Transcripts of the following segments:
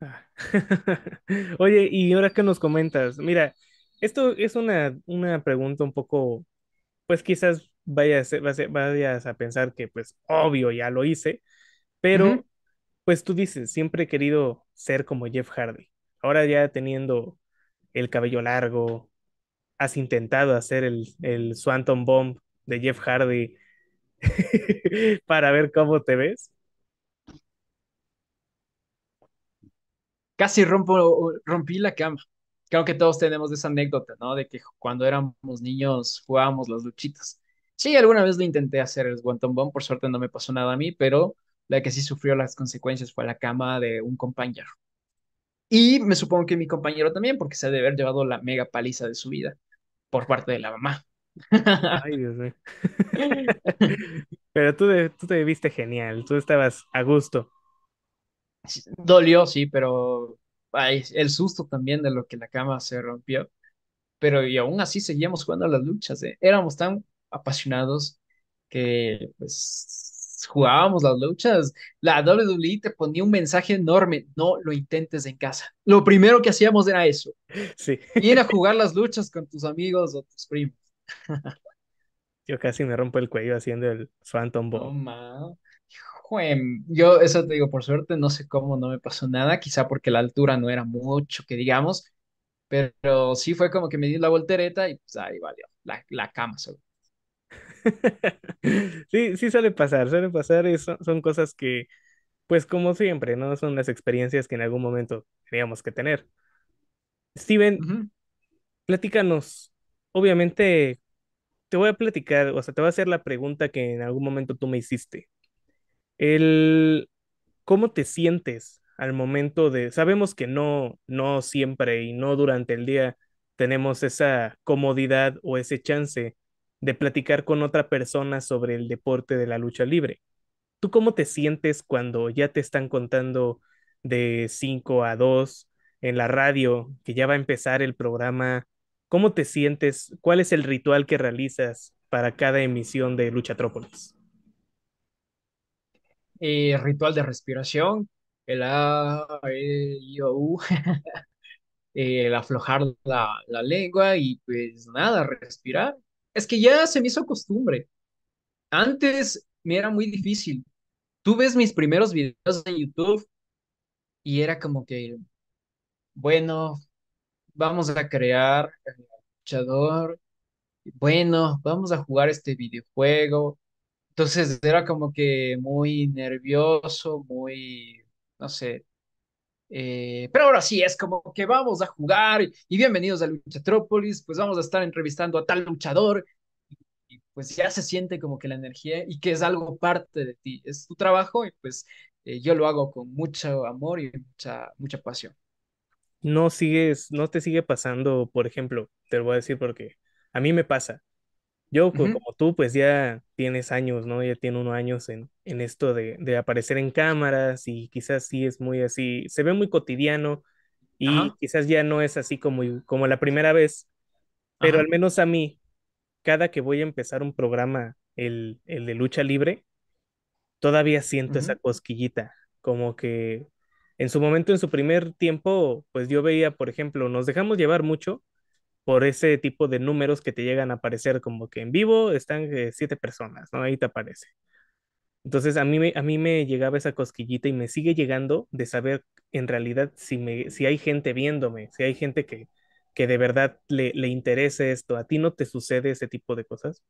Ah. Oye, y ahora que nos comentas, mira, esto es una, una pregunta un poco, pues quizás vayas, a pensar que pues obvio ya lo hice, pero pues tú dices, siempre he querido ser como Jeff Hardy. Ahora ya teniendo el cabello largo, has intentado hacer el, el Swanton Bomb de Jeff Hardy para ver cómo te ves. casi rompí la cama. Creo que todos tenemos esa anécdota, ¿no? De que cuando éramos niños jugábamos las luchitas. Sí, alguna vez lo intenté hacer el Bomb. por suerte no me pasó nada a mí, pero la que sí sufrió las consecuencias fue la cama de un compañero. Y me supongo que mi compañero también, porque se ha de haber llevado la mega paliza de su vida por parte de la mamá. Ay, Dios mío. Pero tú te viste genial, tú estabas a gusto. Dolió, sí, pero el susto también de lo que la cama se rompió. Pero y aún así seguíamos jugando las luchas. ¿eh? Éramos tan apasionados que pues, jugábamos las luchas. La WWE te ponía un mensaje enorme, no lo intentes en casa. Lo primero que hacíamos era eso. Sí. Ir a jugar las luchas con tus amigos o tus primos. Yo casi me rompo el cuello haciendo el Phantom Bomb yo eso te digo, por suerte no sé cómo no me pasó nada, quizá porque la altura no era mucho, que digamos, pero sí fue como que me di la voltereta y pues ahí valió, la, cama sí, sí suele pasar, suele pasar, y son, cosas que, pues como siempre, ¿no? Son las experiencias que en algún momento teníamos que tener. Steven, platícanos, obviamente, te voy a platicar, o sea, te voy a hacer la pregunta que en algún momento tú me hiciste el cómo te sientes al momento de, sabemos que no, no siempre y no durante el día tenemos esa comodidad o ese chance de platicar con otra persona sobre el deporte de la lucha libre. ¿Tú cómo te sientes cuando ya te están contando de 5 a 2 en la radio, que ya va a empezar el programa? ¿Cómo te sientes? ¿Cuál es el ritual que realizas para cada emisión de lucha trópolis eh, ritual de respiración, el e, el aflojar la, la lengua y pues nada, respirar. Es que ya se me hizo costumbre. Antes me era muy difícil. Tú ves mis primeros videos en YouTube y era como que, bueno, vamos a crear el luchador, bueno, vamos a jugar este videojuego, entonces era como que muy nervioso, muy, no sé. Eh, pero ahora sí, es como que vamos a jugar y, bienvenidos a Luchatrópolis, pues vamos a estar entrevistando a tal luchador y, pues ya se siente como que la energía y que es algo parte de ti, es tu trabajo y pues eh, yo lo hago con mucho amor y mucha, mucha pasión. No sigues, no te sigue pasando, por ejemplo, te lo voy a decir porque a mí me pasa yo, como tú, pues ya tienes años, ¿no? Ya tiene unos años en, en esto de, aparecer en cámaras y quizás sí es muy así, se ve muy cotidiano y quizás ya no es así como, como la primera vez, pero al menos a mí, cada que voy a empezar un programa, el, de lucha libre, todavía siento esa cosquillita, como que en su momento, en su primer tiempo, pues yo veía, por ejemplo, nos dejamos llevar mucho por ese tipo de números que te llegan a aparecer como que en vivo están eh, siete personas, ¿no? Ahí te aparece. Entonces a mí, me, a mí me llegaba esa cosquillita y me sigue llegando de saber en realidad si, me, si hay gente viéndome, si hay gente que, que de verdad le, le interese esto. ¿A ti no te sucede ese tipo de cosas?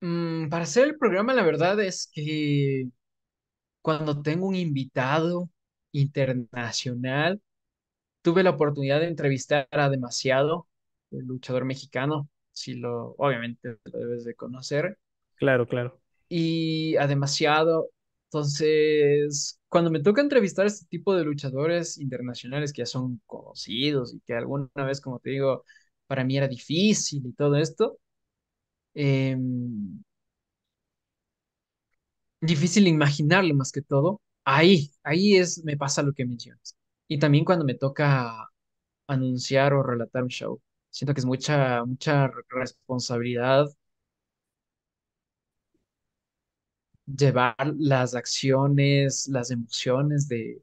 Mm, para hacer el programa, la verdad es que cuando tengo un invitado internacional, tuve la oportunidad de entrevistar a Demasiado, el luchador mexicano, si lo, obviamente lo debes de conocer. Claro, claro. Y a Demasiado, entonces, cuando me toca entrevistar a este tipo de luchadores internacionales que ya son conocidos y que alguna vez, como te digo, para mí era difícil y todo esto, em, difícil imaginarlo más que todo. Ahí, ahí es, me pasa lo que mencionas. Y también cuando me toca anunciar o relatar un show. Siento que es mucha, mucha responsabilidad llevar las acciones, las emociones de,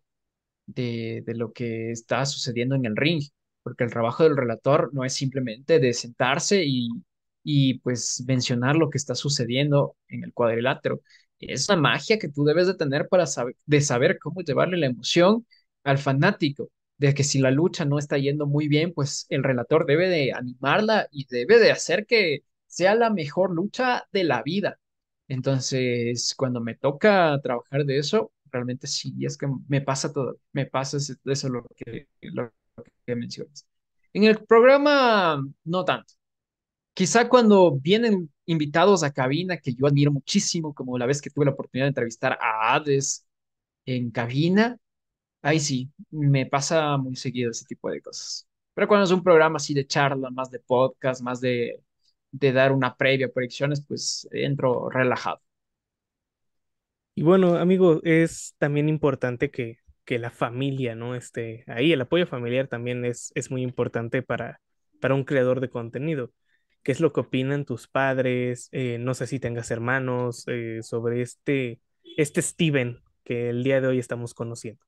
de, de, lo que está sucediendo en el ring, porque el trabajo del relator no es simplemente de sentarse y, pues mencionar lo que está sucediendo en el cuadrilátero. Es una magia que tú debes de tener para saber, de saber cómo llevarle la emoción al fanático de que si la lucha no está yendo muy bien, pues el relator debe de animarla y debe de hacer que sea la mejor lucha de la vida. Entonces, cuando me toca trabajar de eso, realmente sí, es que me pasa todo, me pasa eso lo que, que mencionas. En el programa, no tanto. Quizá cuando vienen invitados a cabina, que yo admiro muchísimo, como la vez que tuve la oportunidad de entrevistar a Hades en cabina, Ahí sí, me pasa muy seguido ese tipo de cosas. Pero cuando es un programa así de charla, más de podcast, más de, dar una previa a proyecciones, pues entro relajado. Y bueno, amigo, es también importante que, la familia, ¿no? Esté ahí, el apoyo familiar también es, es muy importante para, para un creador de contenido. ¿Qué es lo que opinan tus padres? Eh, no sé si tengas hermanos eh, sobre este, este Steven que el día de hoy estamos conociendo.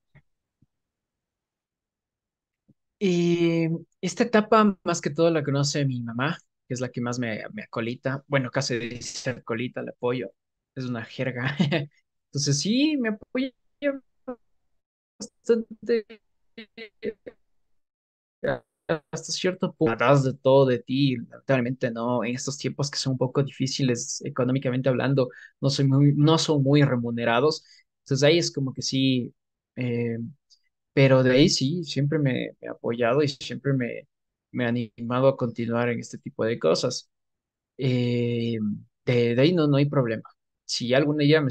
Y esta etapa, más que todo, la conoce mi mamá, que es la que más me, me acolita. Bueno, casi dice acolita, le apoyo. Es una jerga. Entonces, sí, me apoya bastante. Hasta cierto punto, de todo de ti. Realmente no. En estos tiempos que son un poco difíciles económicamente hablando, no, soy muy, no son muy remunerados. Entonces, ahí es como que sí. Eh, pero de ahí sí, siempre me, he apoyado y siempre me, me, ha animado a continuar en este tipo de cosas. Eh, de, ahí no, no hay problema. Si algún día me,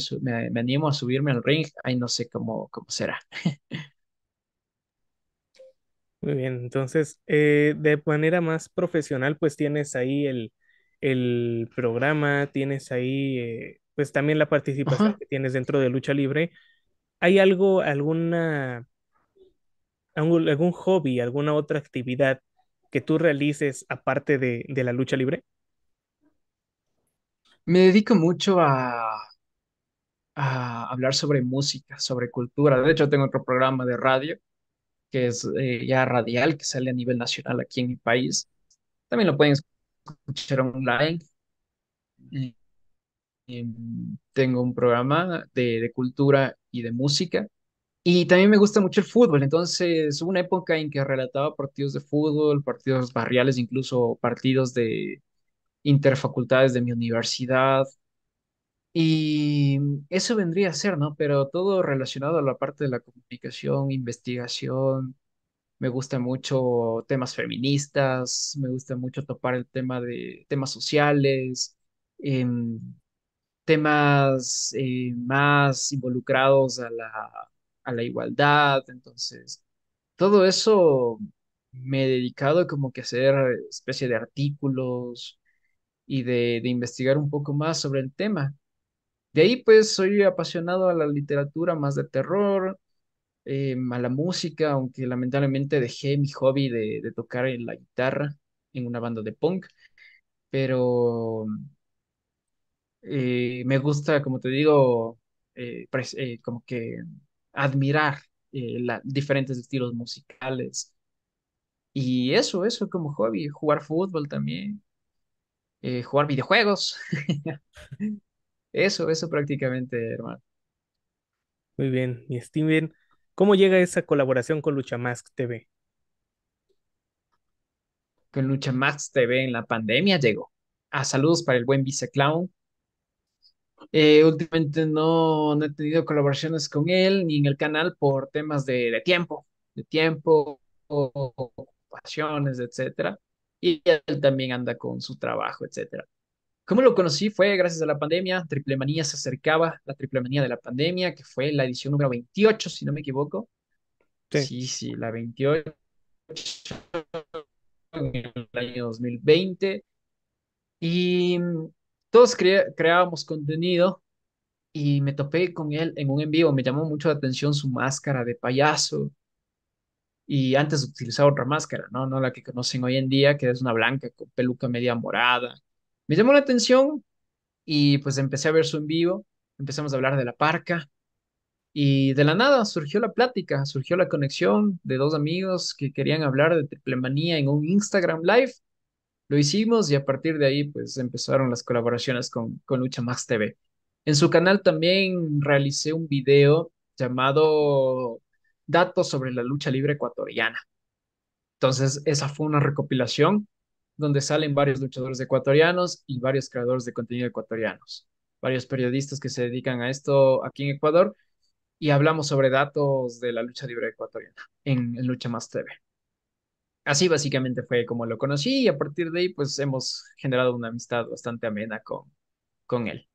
me, animo a subirme al ring, ahí no sé cómo, cómo será. Muy bien, entonces, eh, de manera más profesional, pues tienes ahí el, el programa, tienes ahí, eh, pues también la participación que tienes dentro de Lucha Libre. ¿Hay algo, alguna algún, hobby, alguna otra actividad que tú realices aparte de, la lucha libre? Me dedico mucho a, hablar sobre música, sobre cultura. De hecho, tengo otro programa de radio que es eh, ya radial, que sale a nivel nacional aquí en mi país. También lo pueden escuchar online. Mm, tengo un programa de, de, cultura y de música y también me gusta mucho el fútbol, entonces hubo una época en que relataba partidos de fútbol, partidos barriales, incluso partidos de interfacultades de mi universidad. Y eso vendría a ser, ¿no? Pero todo relacionado a la parte de la comunicación, investigación. Me gusta mucho temas feministas, me gusta mucho topar el tema de temas sociales, em, temas eh, más involucrados a la la igualdad, entonces todo eso me he dedicado como que a hacer eh, especie de artículos y de, investigar un poco más sobre el tema. De ahí pues soy apasionado a la literatura más de terror, eh, a la música, aunque lamentablemente dejé mi hobby de, tocar en la guitarra en una banda de punk, pero eh, me gusta, como te digo, eh, como que admirar eh, diferentes estilos musicales. Y eso, eso como hobby, jugar fútbol también, eh, jugar videojuegos. eso, eso prácticamente, hermano. Muy bien, y Steven, ¿cómo llega esa colaboración con Luchamask TV? Con Luchamask TV en la pandemia llegó. A ah, saludos para el buen Clown eh, últimamente no, no, he tenido colaboraciones con él ni en el canal por temas de, de tiempo, de tiempo, ocupaciones, etcétera. Y él también anda con su trabajo, etcétera. ¿Cómo lo conocí? Fue gracias a la pandemia. Triplemanía se acercaba, la triplemanía de la pandemia, que fue la edición número 28, si no me equivoco. Sí, sí, sí la 28 en el año 2020. Y todos creábamos contenido y me topé con él en un en vivo. Me llamó mucho la atención su máscara de payaso. Y antes utilizaba otra máscara, ¿no? No la que conocen hoy en día, que es una blanca con peluca media morada. Me llamó la atención y pues empecé a ver su en vivo. Empezamos a hablar de la parca. Y de la nada surgió la plática, surgió la conexión de dos amigos que querían hablar de triplemanía en un Instagram Live. Lo hicimos y a partir de ahí pues empezaron las colaboraciones con, con Lucha más TV. En su canal también realicé un video llamado Datos sobre la lucha libre ecuatoriana. Entonces, esa fue una recopilación donde salen varios luchadores ecuatorianos y varios creadores de contenido ecuatorianos, varios periodistas que se dedican a esto aquí en Ecuador y hablamos sobre datos de la lucha libre ecuatoriana en Lucha Más TV así básicamente fue como lo conocí y a partir de ahí pues hemos generado una amistad bastante amena con, con él.